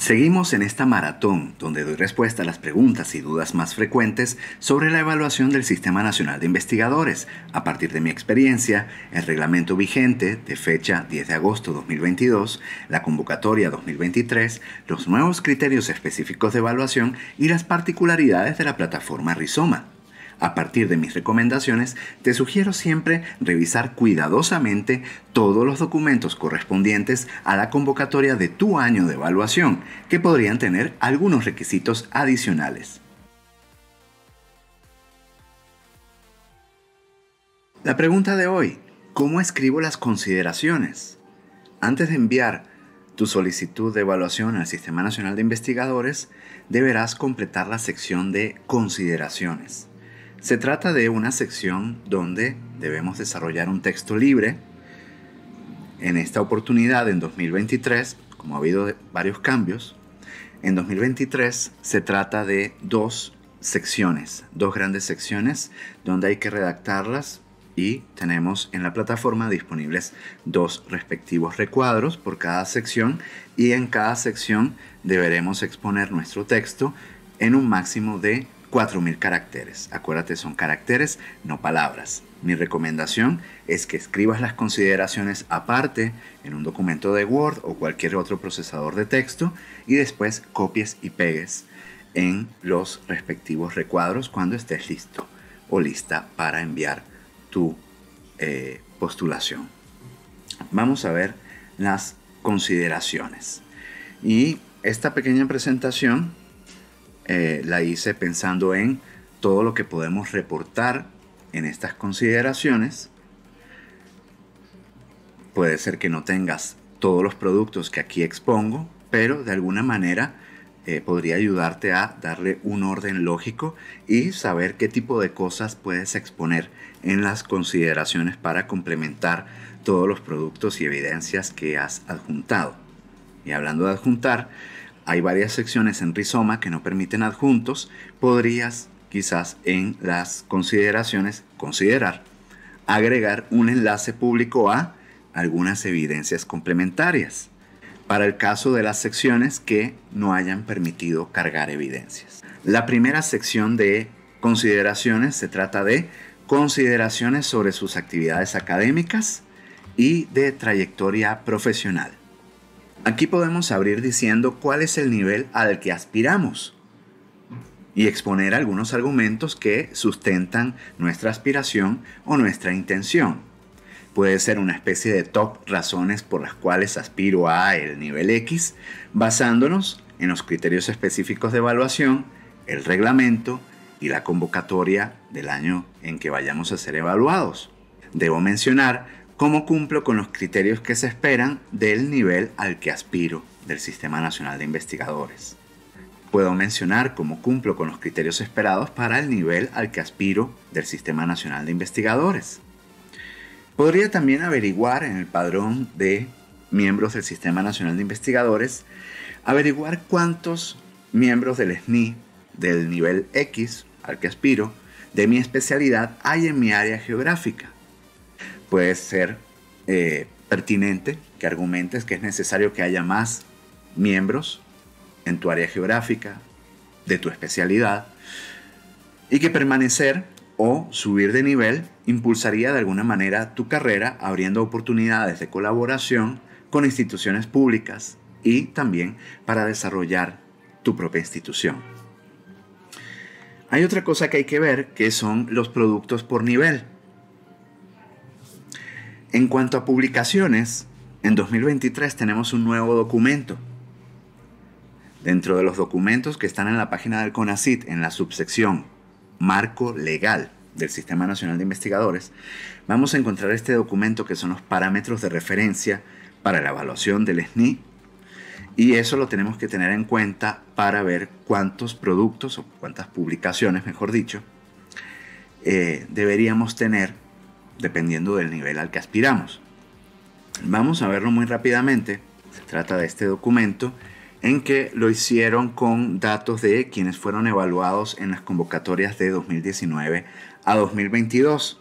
Seguimos en esta maratón donde doy respuesta a las preguntas y dudas más frecuentes sobre la evaluación del Sistema Nacional de Investigadores a partir de mi experiencia, el reglamento vigente de fecha 10 de agosto 2022, la convocatoria 2023, los nuevos criterios específicos de evaluación y las particularidades de la plataforma Rizoma. A partir de mis recomendaciones, te sugiero siempre revisar cuidadosamente todos los documentos correspondientes a la convocatoria de tu año de evaluación, que podrían tener algunos requisitos adicionales. La pregunta de hoy, ¿cómo escribo las consideraciones? Antes de enviar tu solicitud de evaluación al Sistema Nacional de Investigadores, deberás completar la sección de consideraciones. Se trata de una sección donde debemos desarrollar un texto libre. En esta oportunidad, en 2023, como ha habido varios cambios, en 2023 se trata de dos secciones, dos grandes secciones donde hay que redactarlas y tenemos en la plataforma disponibles dos respectivos recuadros por cada sección y en cada sección deberemos exponer nuestro texto en un máximo de 4.000 caracteres. Acuérdate, son caracteres, no palabras. Mi recomendación es que escribas las consideraciones aparte en un documento de Word o cualquier otro procesador de texto y después copies y pegues en los respectivos recuadros cuando estés listo o lista para enviar tu eh, postulación. Vamos a ver las consideraciones. Y esta pequeña presentación eh, la hice pensando en todo lo que podemos reportar en estas consideraciones. Puede ser que no tengas todos los productos que aquí expongo, pero de alguna manera eh, podría ayudarte a darle un orden lógico y saber qué tipo de cosas puedes exponer en las consideraciones para complementar todos los productos y evidencias que has adjuntado. Y hablando de adjuntar, hay varias secciones en rizoma que no permiten adjuntos. Podrías quizás en las consideraciones considerar agregar un enlace público a algunas evidencias complementarias para el caso de las secciones que no hayan permitido cargar evidencias. La primera sección de consideraciones se trata de consideraciones sobre sus actividades académicas y de trayectoria profesional. Aquí podemos abrir diciendo cuál es el nivel al que aspiramos y exponer algunos argumentos que sustentan nuestra aspiración o nuestra intención. Puede ser una especie de top razones por las cuales aspiro a el nivel X, basándonos en los criterios específicos de evaluación, el reglamento y la convocatoria del año en que vayamos a ser evaluados. Debo mencionar cómo cumplo con los criterios que se esperan del nivel al que aspiro del Sistema Nacional de Investigadores. Puedo mencionar cómo cumplo con los criterios esperados para el nivel al que aspiro del Sistema Nacional de Investigadores. Podría también averiguar en el padrón de miembros del Sistema Nacional de Investigadores, averiguar cuántos miembros del SNI del nivel X al que aspiro de mi especialidad hay en mi área geográfica puede ser eh, pertinente que argumentes que es necesario que haya más miembros en tu área geográfica, de tu especialidad, y que permanecer o subir de nivel impulsaría de alguna manera tu carrera abriendo oportunidades de colaboración con instituciones públicas y también para desarrollar tu propia institución. Hay otra cosa que hay que ver que son los productos por nivel. En cuanto a publicaciones, en 2023 tenemos un nuevo documento. Dentro de los documentos que están en la página del CONACIT, en la subsección Marco Legal del Sistema Nacional de Investigadores, vamos a encontrar este documento que son los parámetros de referencia para la evaluación del SNI y eso lo tenemos que tener en cuenta para ver cuántos productos o cuántas publicaciones, mejor dicho, eh, deberíamos tener dependiendo del nivel al que aspiramos. Vamos a verlo muy rápidamente. Se trata de este documento en que lo hicieron con datos de quienes fueron evaluados en las convocatorias de 2019 a 2022.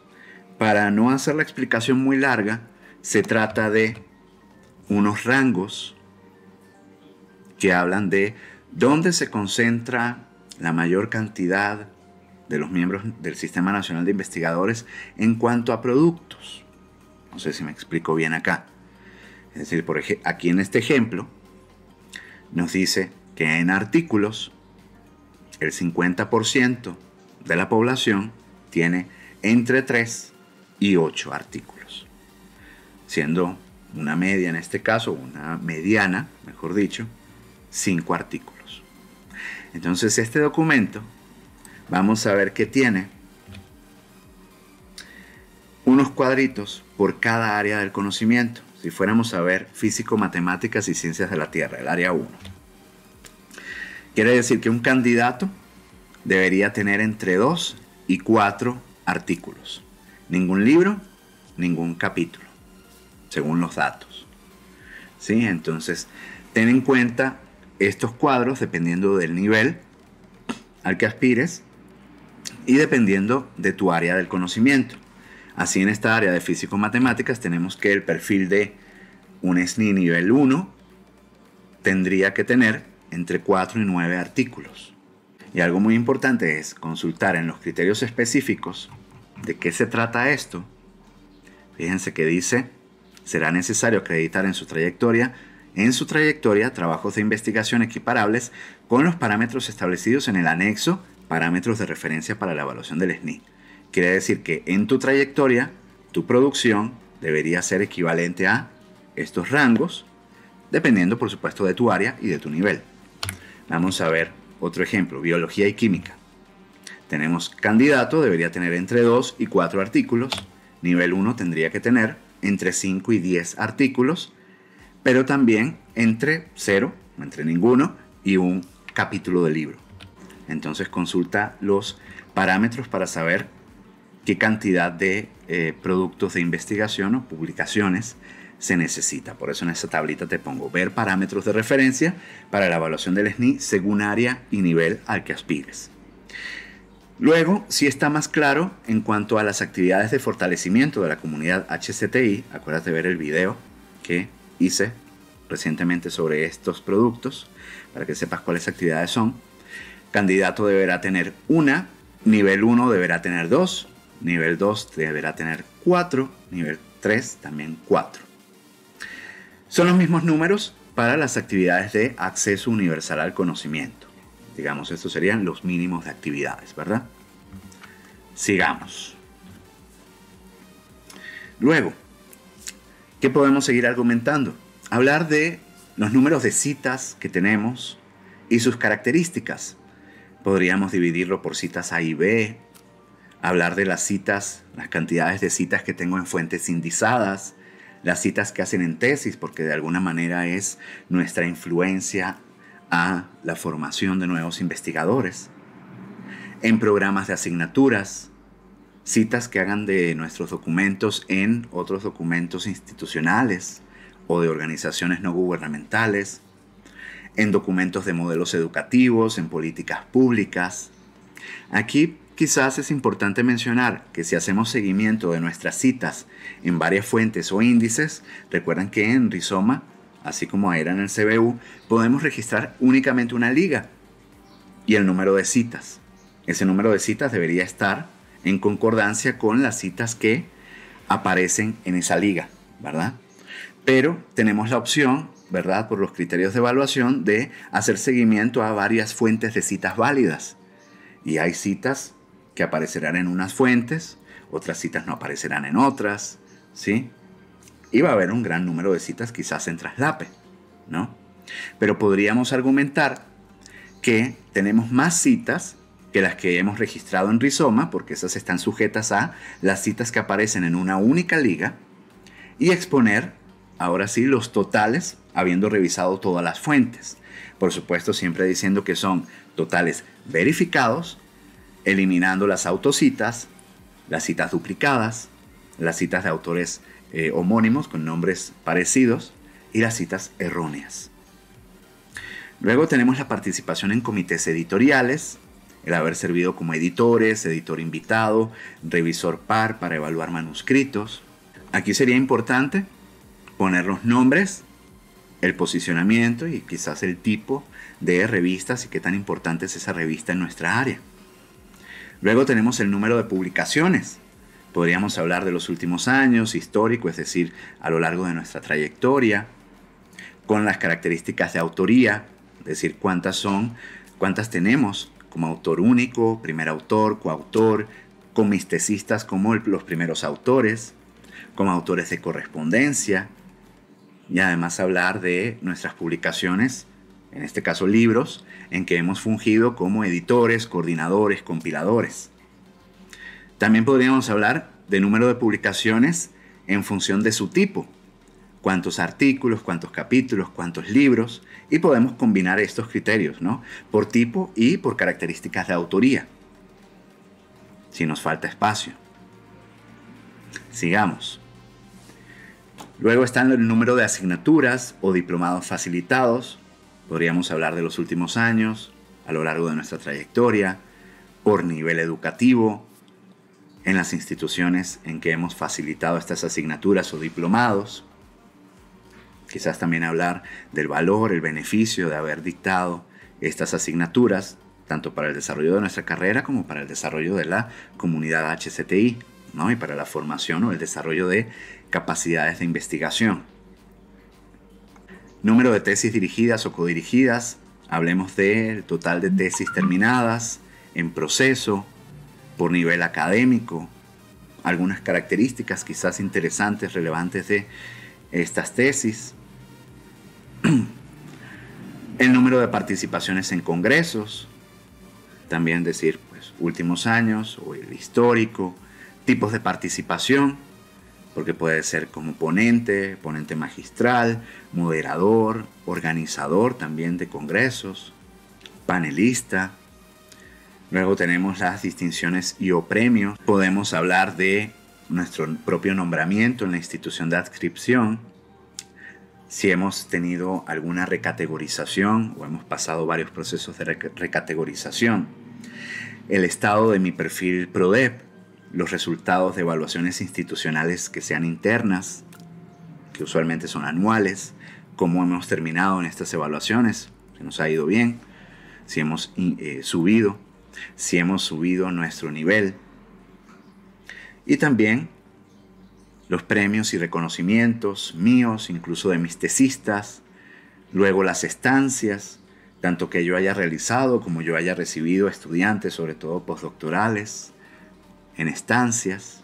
Para no hacer la explicación muy larga, se trata de unos rangos que hablan de dónde se concentra la mayor cantidad de los miembros del Sistema Nacional de Investigadores en cuanto a productos. No sé si me explico bien acá. Es decir, por aquí en este ejemplo, nos dice que en artículos el 50% de la población tiene entre 3 y 8 artículos, siendo una media en este caso, una mediana, mejor dicho, 5 artículos. Entonces este documento Vamos a ver que tiene unos cuadritos por cada área del conocimiento. Si fuéramos a ver físico, matemáticas y ciencias de la Tierra, el área 1. Quiere decir que un candidato debería tener entre 2 y 4 artículos. Ningún libro, ningún capítulo, según los datos. ¿Sí? Entonces, ten en cuenta estos cuadros dependiendo del nivel al que aspires y dependiendo de tu área del conocimiento. Así en esta área de físico-matemáticas tenemos que el perfil de un SNI nivel 1 tendría que tener entre 4 y 9 artículos. Y algo muy importante es consultar en los criterios específicos de qué se trata esto. Fíjense que dice, será necesario acreditar en su trayectoria en su trayectoria trabajos de investigación equiparables con los parámetros establecidos en el anexo parámetros de referencia para la evaluación del SNI. Quiere decir que en tu trayectoria, tu producción debería ser equivalente a estos rangos, dependiendo por supuesto de tu área y de tu nivel. Vamos a ver otro ejemplo, biología y química. Tenemos candidato, debería tener entre 2 y 4 artículos. Nivel 1 tendría que tener entre 5 y 10 artículos, pero también entre 0, entre ninguno, y un capítulo de libro. Entonces consulta los parámetros para saber qué cantidad de eh, productos de investigación o publicaciones se necesita. Por eso en esa tablita te pongo ver parámetros de referencia para la evaluación del SNI según área y nivel al que aspires. Luego, si está más claro en cuanto a las actividades de fortalecimiento de la comunidad HCTI, acuérdate de ver el video que hice recientemente sobre estos productos para que sepas cuáles actividades son candidato deberá tener una, nivel 1 deberá tener dos, nivel 2 deberá tener 4, nivel 3 también 4. Son los mismos números para las actividades de acceso universal al conocimiento. Digamos, estos serían los mínimos de actividades, ¿verdad? Sigamos. Luego, ¿qué podemos seguir argumentando? Hablar de los números de citas que tenemos y sus características. Podríamos dividirlo por citas A y B, hablar de las citas, las cantidades de citas que tengo en fuentes indizadas, las citas que hacen en tesis, porque de alguna manera es nuestra influencia a la formación de nuevos investigadores, en programas de asignaturas, citas que hagan de nuestros documentos en otros documentos institucionales o de organizaciones no gubernamentales, en documentos de modelos educativos, en políticas públicas. Aquí quizás es importante mencionar que si hacemos seguimiento de nuestras citas en varias fuentes o índices, recuerdan que en Rizoma, así como era en el CBU, podemos registrar únicamente una liga y el número de citas. Ese número de citas debería estar en concordancia con las citas que aparecen en esa liga, ¿verdad? Pero tenemos la opción ¿verdad? Por los criterios de evaluación de hacer seguimiento a varias fuentes de citas válidas. Y hay citas que aparecerán en unas fuentes, otras citas no aparecerán en otras, ¿sí? Y va a haber un gran número de citas quizás en traslape, ¿no? Pero podríamos argumentar que tenemos más citas que las que hemos registrado en rizoma, porque esas están sujetas a las citas que aparecen en una única liga, y exponer ahora sí, los totales, habiendo revisado todas las fuentes. Por supuesto, siempre diciendo que son totales verificados, eliminando las autocitas, las citas duplicadas, las citas de autores eh, homónimos con nombres parecidos y las citas erróneas. Luego tenemos la participación en comités editoriales, el haber servido como editores, editor invitado, revisor par para evaluar manuscritos. Aquí sería importante poner los nombres, el posicionamiento y quizás el tipo de revistas y qué tan importante es esa revista en nuestra área. Luego tenemos el número de publicaciones. Podríamos hablar de los últimos años, histórico, es decir, a lo largo de nuestra trayectoria, con las características de autoría, es decir, cuántas son, cuántas tenemos como autor único, primer autor, coautor, con como los primeros autores, como autores de correspondencia, y además hablar de nuestras publicaciones, en este caso libros, en que hemos fungido como editores, coordinadores, compiladores. También podríamos hablar de número de publicaciones en función de su tipo, cuántos artículos, cuántos capítulos, cuántos libros, y podemos combinar estos criterios, ¿no? Por tipo y por características de autoría, si nos falta espacio. Sigamos. Luego están el número de asignaturas o diplomados facilitados, podríamos hablar de los últimos años, a lo largo de nuestra trayectoria, por nivel educativo, en las instituciones en que hemos facilitado estas asignaturas o diplomados. Quizás también hablar del valor, el beneficio de haber dictado estas asignaturas, tanto para el desarrollo de nuestra carrera como para el desarrollo de la comunidad HCTI. ¿no? y para la formación o el desarrollo de capacidades de investigación. Número de tesis dirigidas o codirigidas. Hablemos del total de tesis terminadas, en proceso, por nivel académico. Algunas características quizás interesantes, relevantes de estas tesis. El número de participaciones en congresos. También decir, pues, últimos años o el histórico tipos de participación, porque puede ser como ponente, ponente magistral, moderador, organizador también de congresos, panelista. Luego tenemos las distinciones y o premios. Podemos hablar de nuestro propio nombramiento en la institución de adscripción, si hemos tenido alguna recategorización o hemos pasado varios procesos de recategorización, el estado de mi perfil PRODEP, los resultados de evaluaciones institucionales que sean internas, que usualmente son anuales, cómo hemos terminado en estas evaluaciones, si nos ha ido bien, si hemos eh, subido, si hemos subido nuestro nivel. Y también los premios y reconocimientos míos, incluso de mis tesistas, luego las estancias, tanto que yo haya realizado como yo haya recibido estudiantes, sobre todo postdoctorales, en estancias.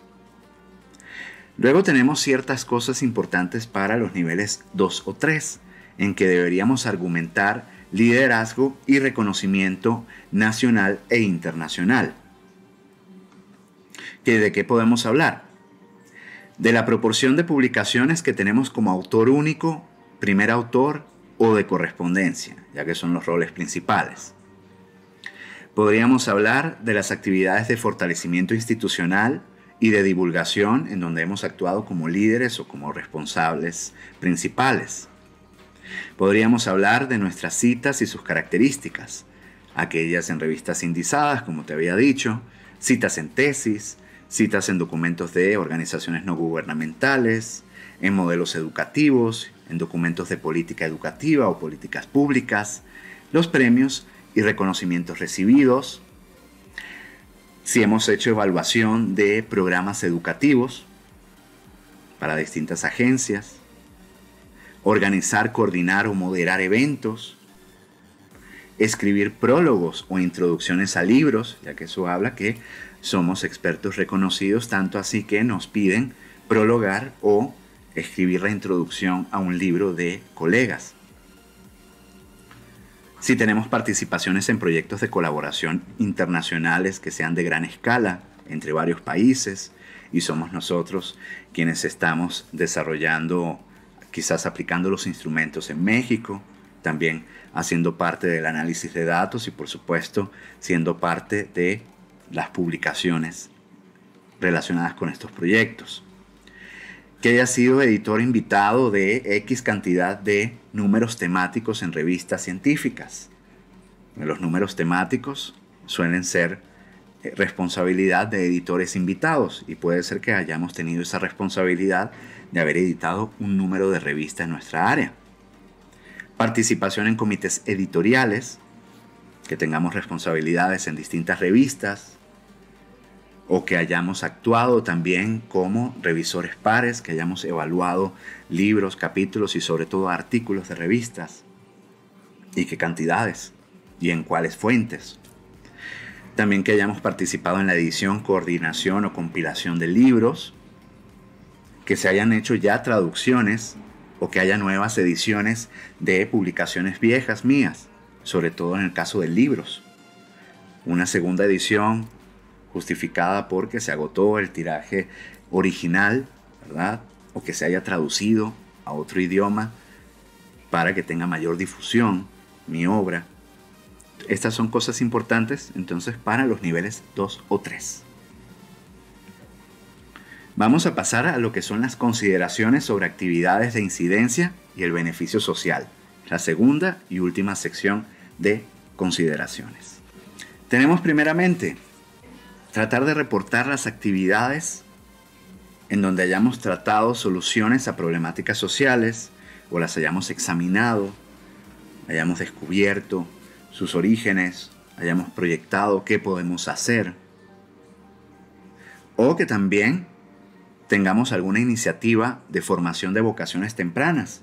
Luego tenemos ciertas cosas importantes para los niveles 2 o 3, en que deberíamos argumentar liderazgo y reconocimiento nacional e internacional. ¿Que ¿De qué podemos hablar? De la proporción de publicaciones que tenemos como autor único, primer autor o de correspondencia, ya que son los roles principales. Podríamos hablar de las actividades de fortalecimiento institucional y de divulgación en donde hemos actuado como líderes o como responsables principales. Podríamos hablar de nuestras citas y sus características, aquellas en revistas indizadas, como te había dicho, citas en tesis, citas en documentos de organizaciones no gubernamentales, en modelos educativos, en documentos de política educativa o políticas públicas, los premios y reconocimientos recibidos, si hemos hecho evaluación de programas educativos para distintas agencias, organizar, coordinar o moderar eventos, escribir prólogos o introducciones a libros, ya que eso habla que somos expertos reconocidos, tanto así que nos piden prologar o escribir la introducción a un libro de colegas. Si tenemos participaciones en proyectos de colaboración internacionales que sean de gran escala entre varios países y somos nosotros quienes estamos desarrollando, quizás aplicando los instrumentos en México, también haciendo parte del análisis de datos y por supuesto siendo parte de las publicaciones relacionadas con estos proyectos que haya sido editor invitado de X cantidad de números temáticos en revistas científicas. Los números temáticos suelen ser eh, responsabilidad de editores invitados y puede ser que hayamos tenido esa responsabilidad de haber editado un número de revista en nuestra área. Participación en comités editoriales, que tengamos responsabilidades en distintas revistas, o que hayamos actuado también como revisores pares, que hayamos evaluado libros, capítulos y sobre todo artículos de revistas, y qué cantidades, y en cuáles fuentes. También que hayamos participado en la edición, coordinación o compilación de libros, que se hayan hecho ya traducciones o que haya nuevas ediciones de publicaciones viejas mías, sobre todo en el caso de libros. Una segunda edición justificada porque se agotó el tiraje original, ¿verdad? O que se haya traducido a otro idioma para que tenga mayor difusión mi obra. Estas son cosas importantes entonces para los niveles 2 o 3. Vamos a pasar a lo que son las consideraciones sobre actividades de incidencia y el beneficio social, la segunda y última sección de consideraciones. Tenemos primeramente Tratar de reportar las actividades en donde hayamos tratado soluciones a problemáticas sociales o las hayamos examinado, hayamos descubierto sus orígenes, hayamos proyectado qué podemos hacer. O que también tengamos alguna iniciativa de formación de vocaciones tempranas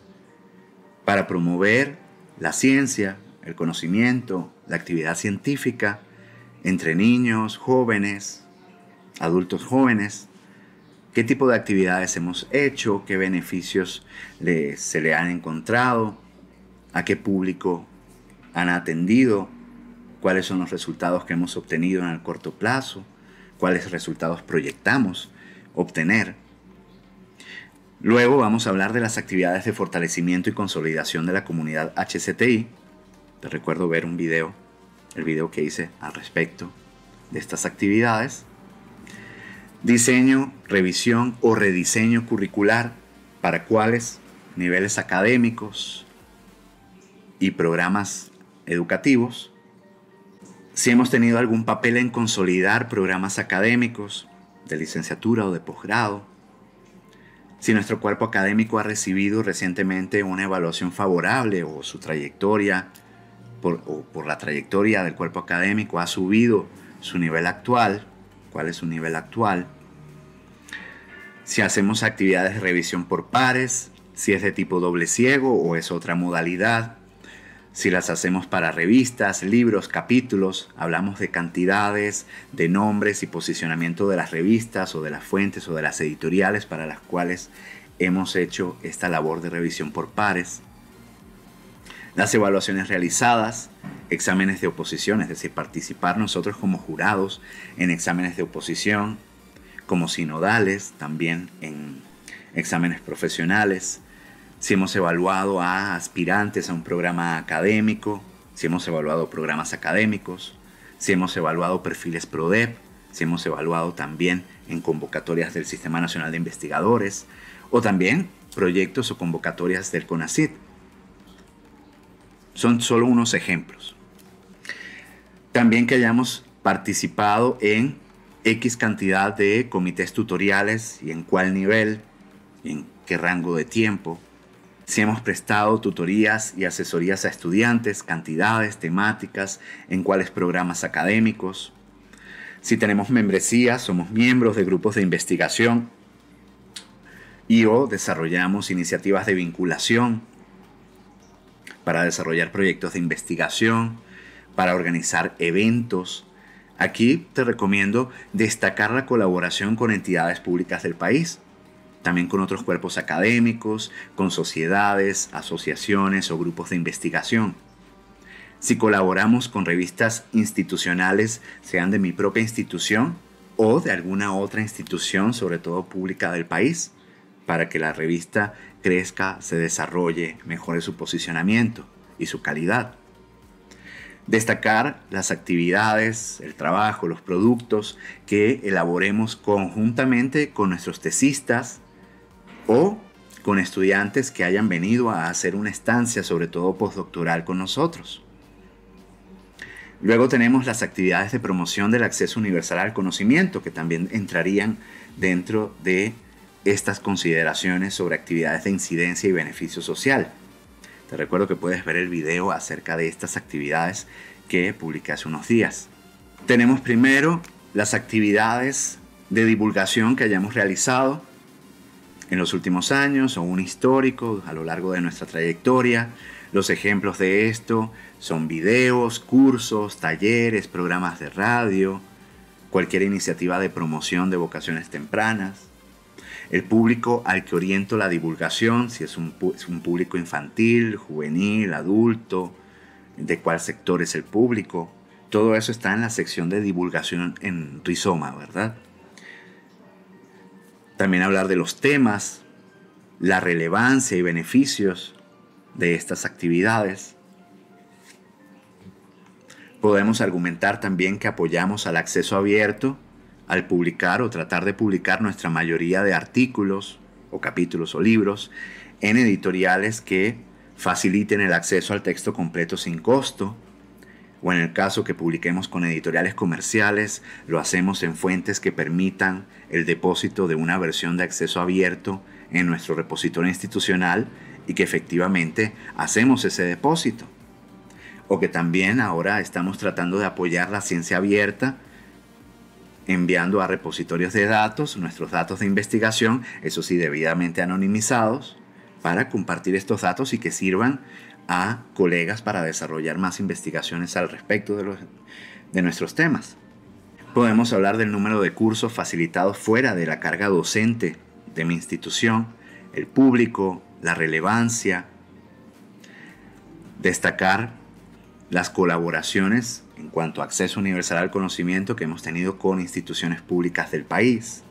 para promover la ciencia, el conocimiento, la actividad científica entre niños, jóvenes, adultos jóvenes, qué tipo de actividades hemos hecho, qué beneficios se le han encontrado, a qué público han atendido, cuáles son los resultados que hemos obtenido en el corto plazo, cuáles resultados proyectamos obtener. Luego vamos a hablar de las actividades de fortalecimiento y consolidación de la comunidad HCTI. Te recuerdo ver un video el video que hice al respecto de estas actividades. Diseño, revisión o rediseño curricular para cuáles niveles académicos y programas educativos. Si hemos tenido algún papel en consolidar programas académicos de licenciatura o de posgrado. Si nuestro cuerpo académico ha recibido recientemente una evaluación favorable o su trayectoria por, o por la trayectoria del cuerpo académico ha subido su nivel actual, cuál es su nivel actual, si hacemos actividades de revisión por pares, si es de tipo doble ciego o es otra modalidad, si las hacemos para revistas, libros, capítulos, hablamos de cantidades, de nombres y posicionamiento de las revistas o de las fuentes o de las editoriales para las cuales hemos hecho esta labor de revisión por pares las evaluaciones realizadas, exámenes de oposición, es decir, participar nosotros como jurados en exámenes de oposición, como sinodales, también en exámenes profesionales, si hemos evaluado a aspirantes a un programa académico, si hemos evaluado programas académicos, si hemos evaluado perfiles PRODEP, si hemos evaluado también en convocatorias del Sistema Nacional de Investigadores o también proyectos o convocatorias del CONACYT. Son solo unos ejemplos. También que hayamos participado en X cantidad de comités tutoriales y en cuál nivel, y en qué rango de tiempo. Si hemos prestado tutorías y asesorías a estudiantes, cantidades, temáticas, en cuáles programas académicos. Si tenemos membresías, somos miembros de grupos de investigación y o desarrollamos iniciativas de vinculación para desarrollar proyectos de investigación, para organizar eventos. Aquí te recomiendo destacar la colaboración con entidades públicas del país, también con otros cuerpos académicos, con sociedades, asociaciones o grupos de investigación. Si colaboramos con revistas institucionales, sean de mi propia institución o de alguna otra institución, sobre todo pública del país, para que la revista crezca, se desarrolle, mejore su posicionamiento y su calidad. Destacar las actividades, el trabajo, los productos que elaboremos conjuntamente con nuestros tesistas o con estudiantes que hayan venido a hacer una estancia, sobre todo postdoctoral, con nosotros. Luego tenemos las actividades de promoción del acceso universal al conocimiento, que también entrarían dentro de estas consideraciones sobre actividades de incidencia y beneficio social. Te recuerdo que puedes ver el video acerca de estas actividades que publiqué hace unos días. Tenemos primero las actividades de divulgación que hayamos realizado en los últimos años, o un histórico a lo largo de nuestra trayectoria. Los ejemplos de esto son videos, cursos, talleres, programas de radio, cualquier iniciativa de promoción de vocaciones tempranas, el público al que oriento la divulgación, si es un, público infantil, juvenil, adulto, de cuál sector es el público, todo eso está en la sección de divulgación en Rizoma, ¿verdad? También hablar de los temas, la relevancia y beneficios de estas actividades. Podemos argumentar también que apoyamos al acceso abierto al publicar o tratar de publicar nuestra mayoría de artículos o capítulos o libros en editoriales que faciliten el acceso al texto completo sin costo, o en el caso que publiquemos con editoriales comerciales, lo hacemos en fuentes que permitan el depósito de una versión de acceso abierto en nuestro repositorio institucional y que efectivamente hacemos ese depósito. O que también ahora estamos tratando de apoyar la ciencia abierta enviando a repositorios de datos nuestros datos de investigación, eso sí, debidamente anonimizados, para compartir estos datos y que sirvan a colegas para desarrollar más investigaciones al respecto de, nuestros temas. Podemos hablar del número de cursos facilitados fuera de la carga docente de mi institución, el público, la relevancia, destacar las colaboraciones en cuanto a acceso universal al conocimiento que hemos tenido con instituciones públicas del país.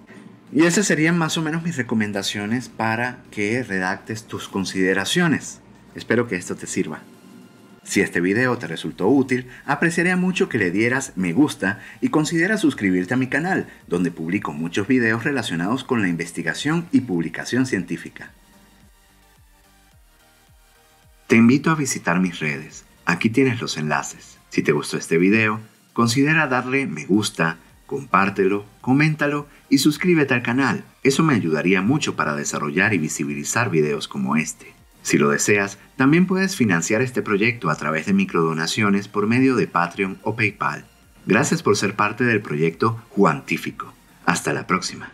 Y esas serían más o menos mis recomendaciones para que redactes tus consideraciones. Espero que esto te sirva. Si este video te resultó útil, apreciaría mucho que le dieras me gusta y considera suscribirte a mi canal, donde publico muchos videos relacionados con la investigación y publicación científica. Te invito a visitar mis redes, aquí tienes los enlaces. Si te gustó este video, considera darle me gusta, compártelo, coméntalo y suscríbete al canal. Eso me ayudaría mucho para desarrollar y visibilizar videos como este. Si lo deseas, también puedes financiar este proyecto a través de microdonaciones por medio de Patreon o PayPal. Gracias por ser parte del proyecto Juantífico. Hasta la próxima.